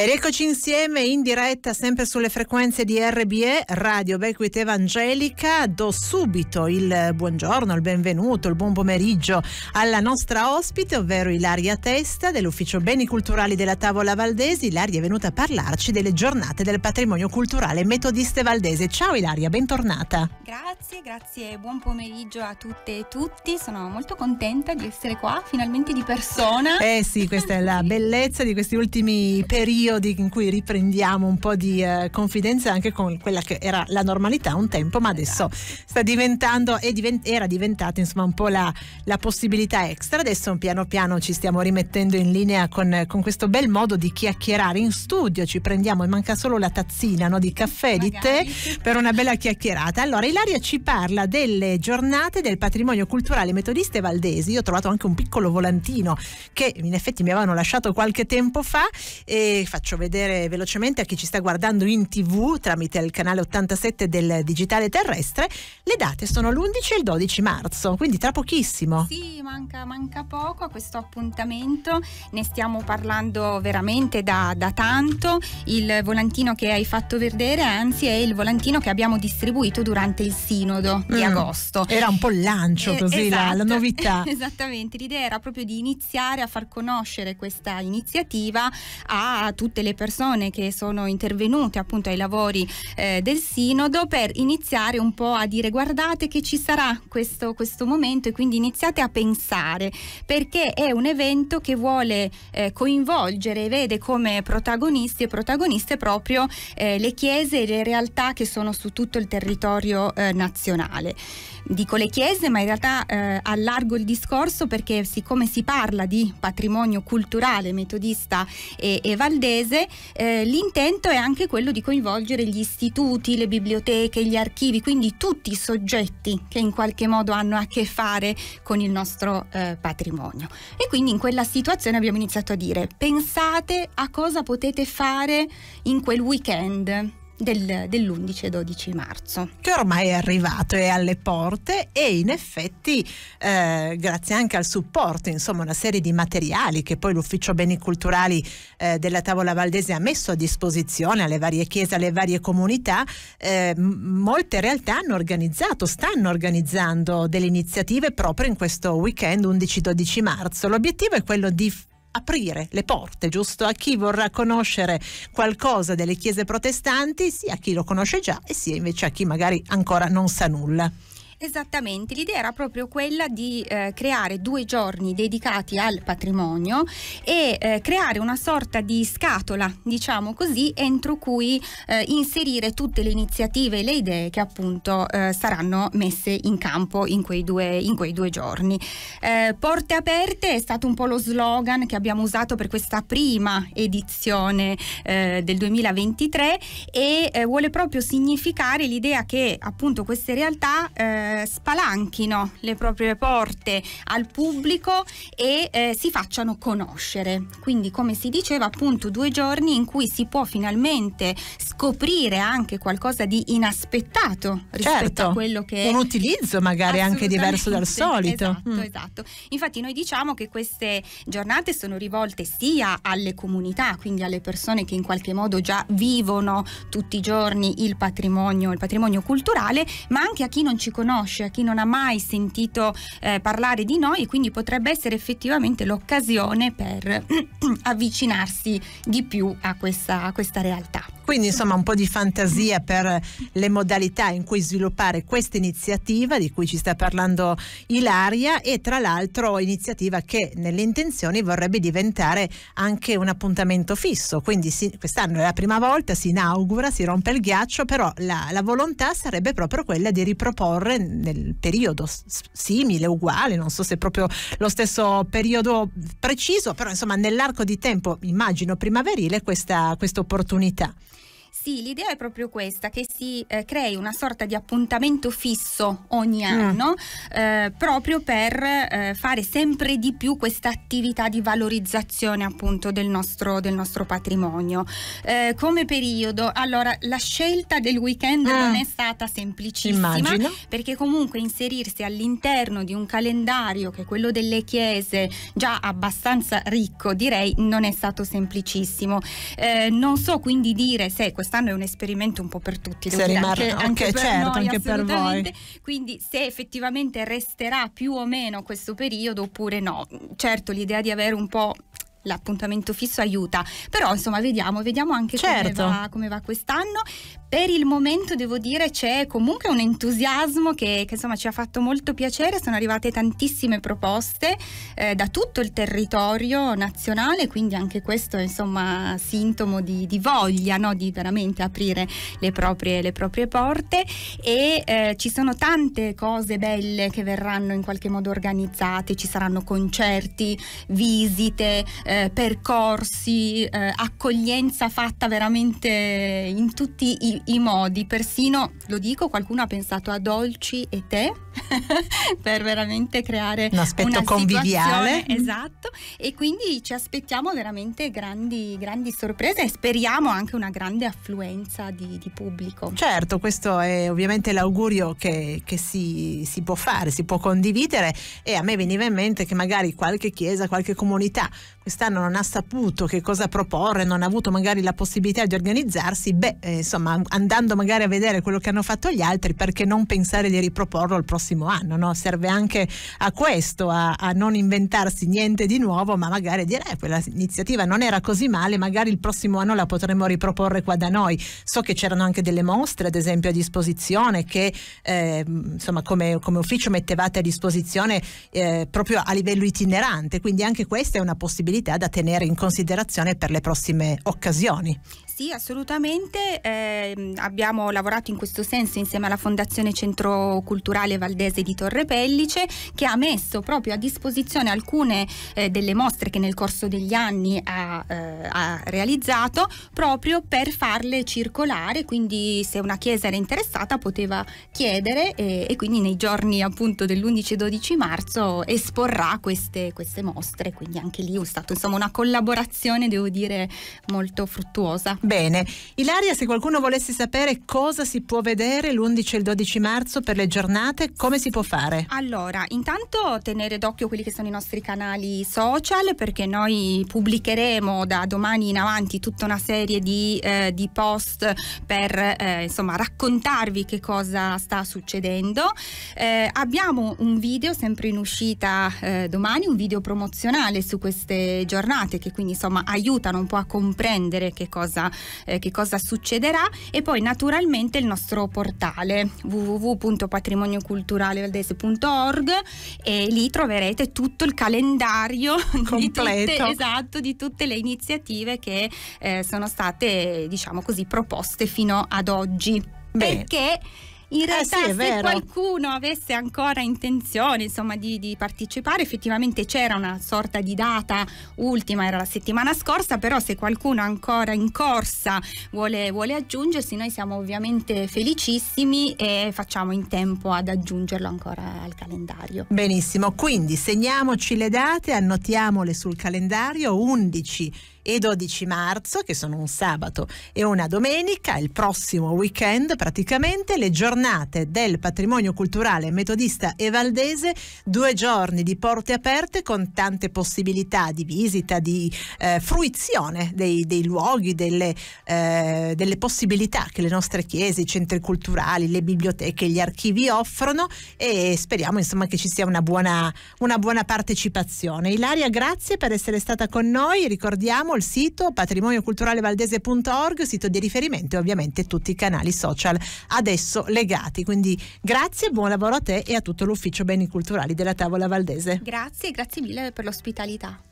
Ed eccoci insieme in diretta sempre sulle frequenze di RBE, Radio Bequit Evangelica. Do subito il buongiorno, il benvenuto, il buon pomeriggio alla nostra ospite, ovvero Ilaria Testa dell'Ufficio Beni Culturali della Tavola Valdesi. Ilaria è venuta a parlarci delle giornate del patrimonio culturale metodiste valdese. Ciao Ilaria, bentornata. Grazie, grazie, buon pomeriggio a tutte e tutti. Sono molto contenta di essere qua, finalmente di persona. Eh sì, questa è la bellezza di questi ultimi periodi periodi in cui riprendiamo un po' di eh, confidenza anche con quella che era la normalità un tempo, ma adesso esatto. sta diventando, divent- era diventata insomma un po' la, la, possibilità extra. Adesso piano piano ci stiamo rimettendo in linea con, con, questo bel modo di chiacchierare in studio, ci prendiamo, e manca solo la tazzina no, di caffè, Magari. di tè per una bella chiacchierata. Allora Ilaria ci parla delle giornate del patrimonio culturale metodista e valdesi, io ho trovato anche un piccolo volantino che in effetti mi avevano lasciato qualche tempo fa e faccio vedere velocemente a chi ci sta guardando in tv tramite il canale 87 del digitale terrestre, le date sono l'11 e il 12 marzo, quindi tra pochissimo. Sì, manca, manca poco a questo appuntamento, ne stiamo parlando veramente da, da tanto, il volantino che hai fatto vedere anzi è il volantino che abbiamo distribuito durante il sinodo di mm. agosto. Era un po' il lancio eh, così esatto, la, la esatto. novità. Esattamente, l'idea era proprio di iniziare a far conoscere questa iniziativa a tutti tutte le persone che sono intervenute appunto ai lavori eh, del sinodo per iniziare un po' a dire guardate che ci sarà questo, questo momento e quindi iniziate a pensare perché è un evento che vuole eh, coinvolgere e vede come protagonisti e protagoniste proprio eh, le chiese e le realtà che sono su tutto il territorio eh, nazionale. Dico le chiese ma in realtà eh, allargo il discorso perché siccome si parla di patrimonio culturale metodista e, e valdese paese, eh, l'intento è anche quello di coinvolgere gli istituti, le biblioteche, gli archivi, quindi tutti i soggetti che in qualche modo hanno a che fare con il nostro eh, patrimonio. E quindi in quella situazione abbiamo iniziato a dire pensate a cosa potete fare in quel weekend del, dell'11 12 marzo. Che ormai è arrivato, è alle porte e in effetti eh, grazie anche al supporto, insomma una serie di materiali che poi l'Ufficio Beni Culturali eh, della Tavola Valdese ha messo a disposizione alle varie chiese, alle varie comunità, eh, molte realtà hanno organizzato, stanno organizzando delle iniziative proprio in questo weekend 11-12 marzo. L'obiettivo è quello di aprire le porte, giusto? A chi vorrà conoscere qualcosa delle chiese protestanti, sia a chi lo conosce già e sia invece a chi magari ancora non sa nulla. Esattamente, l'idea era proprio quella di eh, creare due giorni dedicati al patrimonio e eh, creare una sorta di scatola, diciamo così, entro cui eh, inserire tutte le iniziative e le idee che appunto eh, saranno messe in campo in quei due, in quei due giorni. Eh, porte aperte è stato un po' lo slogan che abbiamo usato per questa prima edizione eh, del 2023 e vuole proprio significare l'idea che appunto queste realtà eh, spalanchino le proprie porte al pubblico e eh, si facciano conoscere. Quindi come si diceva appunto due giorni in cui si può finalmente scoprire anche qualcosa di inaspettato rispetto certo, a quello che... Un utilizzo magari anche diverso dal esatto, solito. Esatto, mm. esatto. Infatti noi diciamo che queste giornate sono rivolte sia alle comunità, quindi alle persone che in qualche modo già vivono tutti i giorni il patrimonio, il patrimonio culturale, ma anche a chi non ci conosce conosce, a chi non ha mai sentito eh, parlare di noi e quindi potrebbe essere effettivamente l'occasione per avvicinarsi di più a questa, a questa realtà. Quindi insomma un po' di fantasia per le modalità in cui sviluppare questa iniziativa di cui ci sta parlando Ilaria e tra l'altro iniziativa che nelle intenzioni vorrebbe diventare anche un appuntamento fisso. Quindi si, quest'anno è la prima volta, si inaugura, si rompe il ghiaccio, però la, la volontà sarebbe proprio quella di riproporre nel periodo simile, uguale, non so se proprio lo stesso periodo preciso, però insomma nell'arco di tempo immagino primaverile questa, questa opportunità. Sì, l'idea è proprio questa, che si eh, crei una sorta di appuntamento fisso ogni mm. anno mm. eh, proprio per eh, fare sempre di più questa attività di valorizzazione appunto del nostro, del nostro patrimonio. Eh, come periodo, allora la scelta del weekend mm. non è stata semplicissima Immagino. perché comunque inserirsi all'interno di un calendario che è quello delle chiese già abbastanza ricco direi non è stato semplicissimo. Eh, non so quindi dire se questo quest'anno è un esperimento un po' per tutti. Se rimane, anche, anche, okay, per certo, noi, anche per voi. Quindi se effettivamente resterà più o meno questo periodo oppure no. Certo l'idea di avere un po' l'appuntamento fisso aiuta, però insomma vediamo, vediamo anche certo. come va, va quest'anno per il momento devo dire c'è comunque un entusiasmo che, che insomma, ci ha fatto molto piacere, sono arrivate tantissime proposte eh, da tutto il territorio nazionale, quindi anche questo è insomma sintomo di, di voglia no? di veramente aprire le proprie, le proprie porte e eh, ci sono tante cose belle che verranno in qualche modo organizzate, ci saranno concerti, visite, eh, percorsi, eh, accoglienza fatta veramente in tutti i i modi, persino, lo dico, qualcuno ha pensato a dolci e tè per veramente creare un aspetto conviviale. Esatto, e quindi ci aspettiamo veramente grandi, grandi sorprese e speriamo anche una grande affluenza di, di pubblico. Certo, questo è ovviamente l'augurio che, che si, si può fare, si può condividere e a me veniva in mente che magari qualche chiesa, qualche comunità quest'anno non ha saputo che cosa proporre, non ha avuto magari la possibilità di organizzarsi, beh, eh, insomma, andando magari a vedere quello che hanno fatto gli altri, perché non pensare di riproporlo il prossimo anno? No? Serve anche a questo, a, a, non inventarsi niente di nuovo, ma magari dire eh, quella iniziativa non era così male, magari il prossimo anno la potremmo riproporre qua da noi. So che c'erano anche delle mostre, ad esempio, a disposizione che eh, insomma come, come, ufficio mettevate a disposizione eh, proprio a livello itinerante, quindi anche questa è una possibilità da tenere in considerazione per le prossime occasioni sì, assolutamente. Eh, abbiamo lavorato in questo senso insieme alla Fondazione Centro Culturale Valdese di Torre Pellice che ha messo proprio a disposizione alcune eh, delle mostre che nel corso degli anni ha, eh, ha, realizzato proprio per farle circolare, quindi se una chiesa era interessata poteva chiedere e, e quindi nei giorni appunto dell'11 12 marzo esporrà queste, queste mostre, quindi anche lì è stata insomma una collaborazione devo dire molto fruttuosa. Bene, Ilaria, se qualcuno volesse sapere cosa si può vedere l'11 e il 12 marzo per le giornate, come si può fare? Allora, intanto tenere d'occhio quelli che sono i nostri canali social perché noi pubblicheremo da domani in avanti tutta una serie di, eh, di post per eh, insomma, raccontarvi che cosa sta succedendo. Eh, abbiamo un video sempre in uscita eh, domani, un video promozionale su queste giornate che quindi insomma aiutano un po' a comprendere che cosa eh, che cosa succederà e poi naturalmente il nostro portale www.patrimonioculturalevaldese.org e lì troverete tutto il calendario completo di tutte, esatto, di tutte le iniziative che eh, sono state diciamo così proposte fino ad oggi. Bene. Perché in eh realtà, eh sì, se qualcuno avesse ancora intenzione insomma, di, di, partecipare, effettivamente c'era una sorta di data ultima, era la settimana scorsa, però se qualcuno ancora in corsa vuole, vuole aggiungersi, noi siamo ovviamente felicissimi e facciamo in tempo ad aggiungerlo ancora al calendario. Benissimo, quindi segniamoci le date, annotiamole sul calendario 11 e 12 marzo, che sono un sabato e una domenica, il prossimo weekend praticamente, le giornate del patrimonio culturale metodista e valdese, due giorni di porte aperte con tante possibilità di visita, di eh, fruizione dei, dei luoghi, delle, eh, delle possibilità che le nostre chiese, i centri culturali, le biblioteche, gli archivi offrono e speriamo insomma che ci sia una buona, una buona partecipazione. Ilaria, grazie per essere stata con noi, ricordiamo il sito patrimonioculturalevaldese.org, sito di riferimento e ovviamente tutti i canali social adesso legati. Quindi grazie, buon lavoro a te e a tutto l'ufficio beni culturali della Tavola Valdese. Grazie, grazie mille per l'ospitalità.